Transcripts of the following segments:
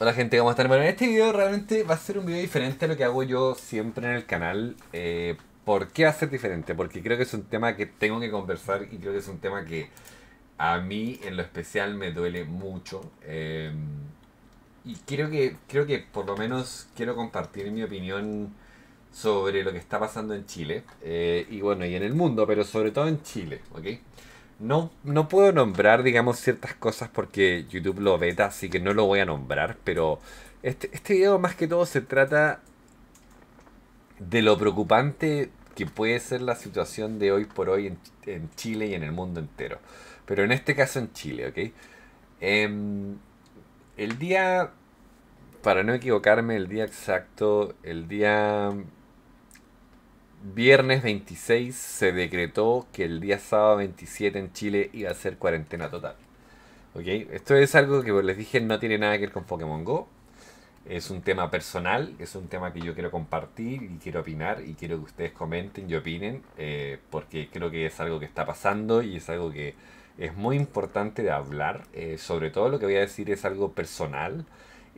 Hola gente, ¿cómo están? Bueno, en este video realmente va a ser un video diferente a lo que hago yo siempre en el canal. Eh, ¿Por qué va a ser diferente? Porque creo que es un tema que tengo que conversar y creo que es un tema que a mí en lo especial me duele mucho. Eh, y creo que, creo que por lo menos quiero compartir mi opinión sobre lo que está pasando en Chile. Eh, y bueno, y en el mundo, pero sobre todo en Chile, ¿ok? No, no puedo nombrar, digamos, ciertas cosas porque YouTube lo veta, así que no lo voy a nombrar, pero este, este video más que todo se trata de lo preocupante que puede ser la situación de hoy por hoy en, en Chile y en el mundo entero. Pero en este caso en Chile, ¿ok? Em, el día, para no equivocarme, el día exacto, el día viernes 26 se decretó que el día sábado 27 en Chile iba a ser cuarentena total. Esto es algo que les dije no tiene nada que ver con Pokémon Go. Es un tema personal, es un tema que yo quiero compartir y quiero opinar y quiero que ustedes comenten y opinen eh, porque creo que es algo que está pasando y es algo que es muy importante de hablar. Eh, sobre todo lo que voy a decir es algo personal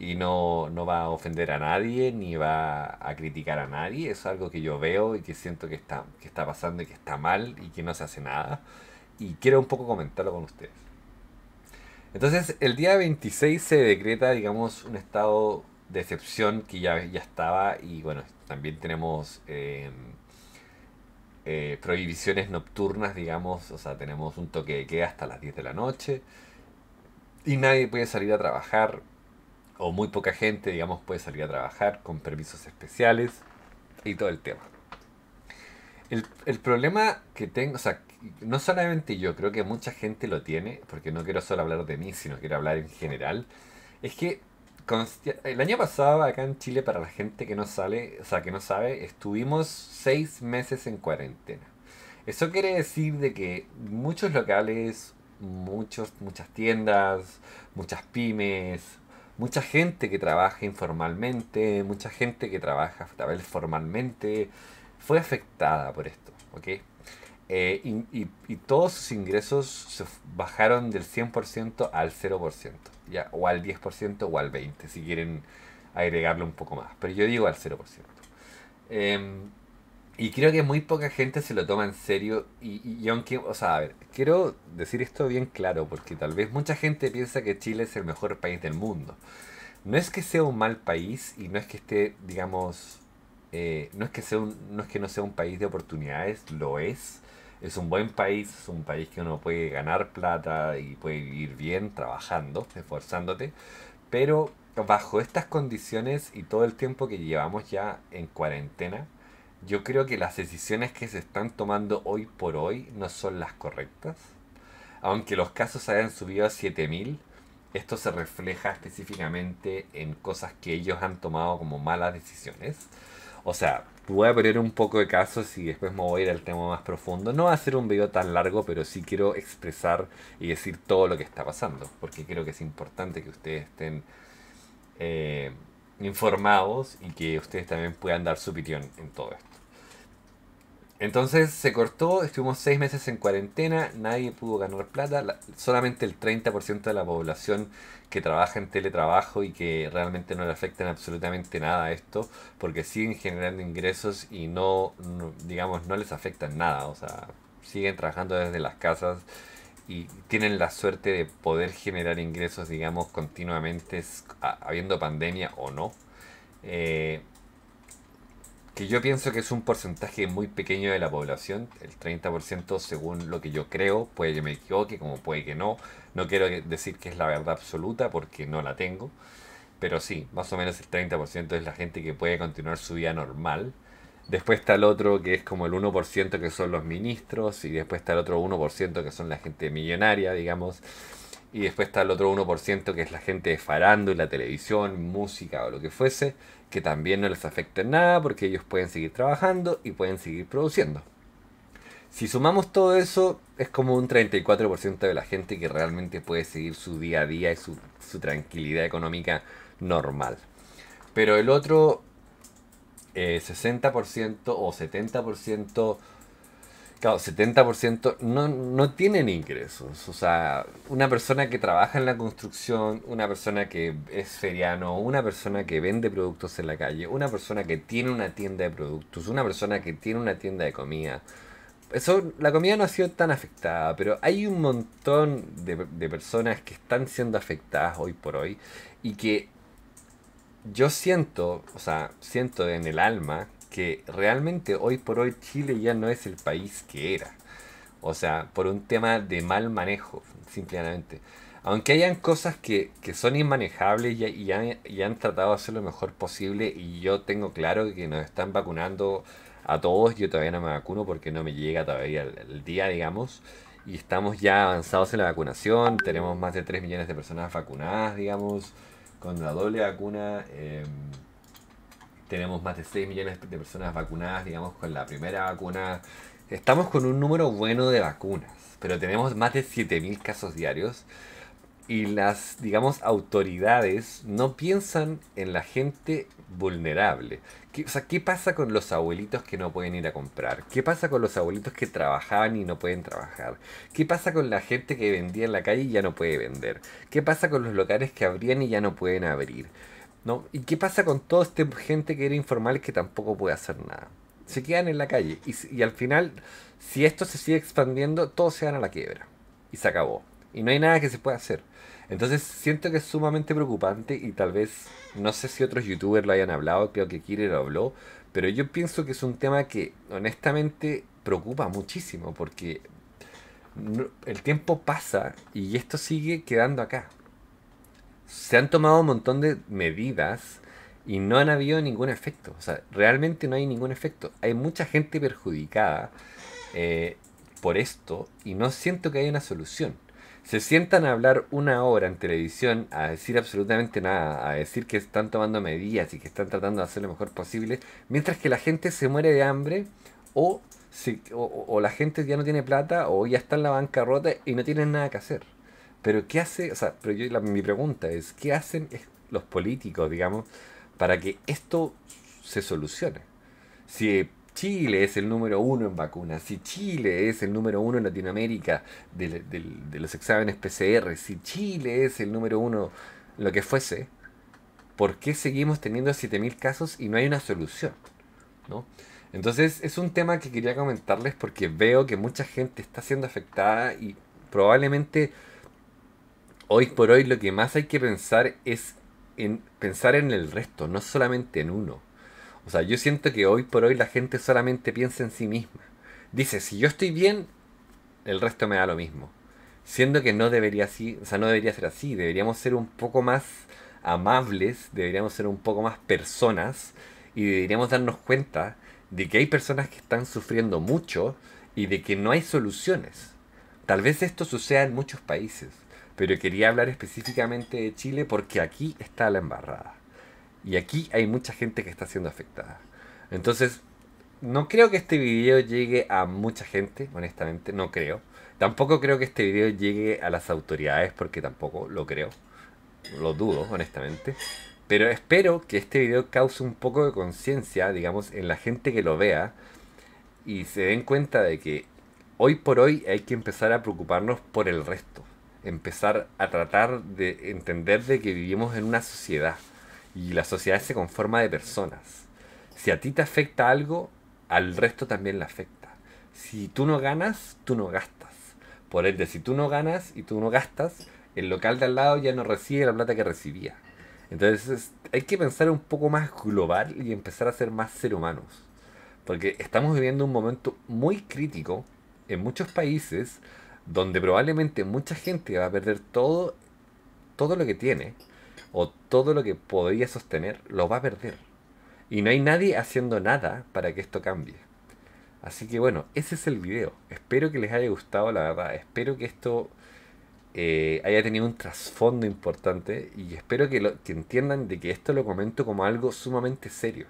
y no, va a ofender a nadie ni va a criticar a nadie. Es algo que yo veo y que siento que está, que está pasando y que está mal y que no se hace nada. Y quiero un poco comentarlo con ustedes. Entonces, el día 26 se decreta, digamos, un estado de excepción que ya, ya estaba y bueno, también tenemos em, eh, prohibiciones nocturnas, digamos, o sea, tenemos un toque de queda hasta las 10 de la noche y nadie puede salir a trabajar o muy poca gente, digamos, puede salir a trabajar con permisos especiales y todo el tema. El, problema que tengo, o sea, no solamente yo, creo que mucha gente lo tiene, porque no quiero solo hablar de mí, sino quiero hablar en general, es que el año pasado acá en Chile, para la gente que no sale, o sea, que no sabe, estuvimos seis meses en cuarentena. Eso quiere decir de que muchos locales, muchos, muchas tiendas, muchas pymes, mucha gente que trabaja informalmente, mucha gente que trabaja formalmente, fue afectada por esto, ¿ok? Eh, y, todos sus ingresos se bajaron del 100% al 0%, ¿ya? o al 10% o al 20%, si quieren agregarle un poco más, pero yo digo al 0%. Y creo que muy poca gente se lo toma en serio. Y, aunque, o sea, a ver, quiero decir esto bien claro, porque tal vez mucha gente piensa que Chile es el mejor país del mundo. No es que sea un mal país y no es que esté, digamos, eh, no, es que sea no es que no sea un país de oportunidades, lo es. Es un buen país, es un país que uno puede ganar plata y puede vivir bien trabajando, esforzándote. Pero bajo estas condiciones y todo el tiempo que llevamos ya en cuarentena, yo creo que las decisiones que se están tomando hoy por hoy no son las correctas. Aunque los casos hayan subido a 7000, esto se refleja específicamente en cosas que ellos han tomado como malas decisiones. O sea, voy a poner un poco de casos y después me voy a ir al tema más profundo. No va a ser un video tan largo, pero sí quiero expresar y decir todo lo que está pasando, porque creo que es importante que ustedes estén eh, informados y que ustedes también puedan dar su opinión en todo esto. Entonces se cortó, estuvimos seis meses en cuarentena, nadie pudo ganar plata, solamente el 30% de la población que trabaja en teletrabajo y que realmente no le afectan absolutamente nada a esto, porque siguen generando ingresos y no, digamos, no les afectan nada, o sea, siguen trabajando desde las casas y tienen la suerte de poder generar ingresos, digamos, continuamente, habiendo pandemia o no. Eh, que yo pienso que es un porcentaje muy pequeño de la población, el 30% según lo que yo creo, puede que me equivoque, como puede que no, no quiero decir que es la verdad absoluta porque no la tengo, pero sí, más o menos el 30% es la gente que puede continuar su vida normal, Después está el otro que es como el 1% que son los ministros y después está el otro 1% que son la gente millonaria, digamos. Y después está el otro 1% que es la gente de la televisión, música o lo que fuese, que también no les afecta en nada porque ellos pueden seguir trabajando y pueden seguir produciendo. Si sumamos todo eso, es como un 34% de la gente que realmente puede seguir su día a día y su, su tranquilidad económica normal. Pero el otro 60% eh, o 70%, claro, 70% no, tienen ingresos. O sea, una persona que trabaja en la construcción, una persona que es feriano, una persona que vende productos en la calle, una persona que tiene una tienda de productos, una persona que tiene una tienda de comida. Eso, la comida no ha sido tan afectada, pero hay un montón de, de personas que están siendo afectadas hoy por hoy y que yo siento, o sea, siento en el alma que realmente hoy por hoy Chile ya no es el país que era. O sea, por un tema de mal manejo, simplemente. Aunque hayan cosas que, son inmanejables y, y, han, tratado de hacer lo mejor posible y yo tengo claro que nos están vacunando a todos, yo todavía no me vacuno porque no me llega todavía el, el día, digamos, y estamos ya avanzados en la vacunación, tenemos más de 3 millones de personas vacunadas, digamos, con la doble vacuna eh, tenemos más de 6 millones de personas vacunadas, digamos, con la primera vacuna. Estamos con un número bueno de vacunas, pero tenemos más de 7.000 casos diarios y las, digamos, autoridades no piensan en la gente vulnerable. ¿Qué, sea, ¿qué pasa con los abuelitos que no pueden ir a comprar? ¿Qué pasa con los abuelitos que trabajaban y no pueden trabajar? ¿Qué pasa con la gente que vendía en la calle y ya no puede vender? ¿Qué pasa con los locales que abrían y ya no pueden abrir? ¿No? ¿Y qué pasa con toda esta gente que era informal que tampoco puede hacer nada? Se quedan en la calle y, y al final, si esto se sigue expandiendo, todos se van a la quiebra. Y se acabó y no hay nada que se pueda hacer. Entonces siento que es sumamente preocupante y tal vez, no sé si otros youtubers lo hayan hablado, creo que Kire lo habló, pero yo pienso que es un tema que honestamente preocupa muchísimo porque el tiempo pasa y esto sigue quedando acá. Se han tomado un montón de medidas y no han habido ningún efecto. O sea, realmente no hay ningún efecto. Hay mucha gente perjudicada eh, por esto y no siento que haya una solución se sientan a hablar una hora en televisión, a decir absolutamente nada, a decir que están tomando medidas y que están tratando de hacer lo mejor posible, mientras que la gente se muere de hambre o, si, o, la gente ya no tiene plata o ya está en la bancarrota y no tienen nada que hacer. Pero ¿qué hace? O sea, pero mi pregunta es, ¿qué hacen los políticos, digamos, para que esto se solucione? Si Chile es el número uno en vacunas, si Chile es el número uno en Latinoamérica de, los exámenes PCR, si Chile es el número uno, lo que fuese, ¿por qué seguimos teniendo 7.000 casos y no hay una solución? ¿no? Entonces es un tema que quería comentarles porque veo que mucha gente está siendo afectada y probablemente hoy por hoy lo que más hay que pensar es en pensar en el resto, no solamente en uno. O sea, yo siento que hoy por hoy la gente solamente piensa en sí misma. Dice, si yo estoy bien, el resto me da lo mismo. Siendo que no debería, así, o sea, no debería ser así. Deberíamos ser un poco más amables, deberíamos ser un poco más personas y deberíamos darnos cuenta de que hay personas que están sufriendo mucho y de que no hay soluciones. Tal vez esto suceda en muchos países, pero quería hablar específicamente de Chile porque aquí está la embarrada. Y aquí hay mucha gente que está siendo afectada. Entonces, no creo que este video llegue a mucha gente, honestamente, no creo. Tampoco creo que este video llegue a las autoridades, porque tampoco lo creo. Lo dudo, honestamente. Pero espero que este video cause un poco de conciencia, digamos, en la gente que lo vea y se den cuenta de que hoy por hoy hay que empezar a preocuparnos por el resto. Empezar a tratar de entender de que vivimos en una sociedad y la sociedad se conforma de personas. Si a ti te afecta algo, al resto también le afecta. Si tú no ganas, tú no gastas. Por ende, si tú no ganas y tú no gastas, el local de al lado ya no recibe la plata que recibía. Entonces hay que pensar un poco más global y empezar a ser más ser humanos. Porque estamos viviendo un momento muy crítico en muchos países donde probablemente mucha gente va a perder todo, todo lo que tiene o todo lo que podría sostener lo va a perder. Y no hay nadie haciendo nada para que esto cambie. Así que bueno, ese es el video. Espero que les haya gustado, la verdad. Espero que esto eh, haya tenido un trasfondo importante y espero que, lo, que entiendan de que esto lo comento como algo sumamente serio.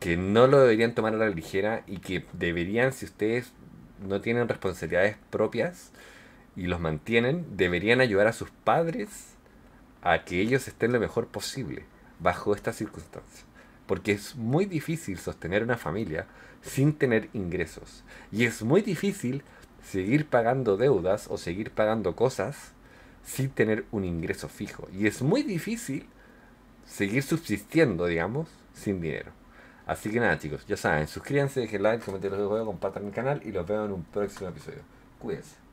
Que no lo deberían tomar a la ligera y que deberían, si ustedes no tienen responsabilidades propias y los mantienen, deberían ayudar a sus padres a que ellos estén lo mejor posible bajo estas circunstancias. Porque es muy difícil sostener una familia sin tener ingresos. Y es muy difícil seguir pagando deudas o seguir pagando cosas sin tener un ingreso fijo. Y es muy difícil seguir subsistiendo, digamos, sin dinero. Así que nada, chicos, ya saben, suscríbanse, dejen like, comenten los videos, compartan el canal y los veo en un próximo episodio. Cuídense.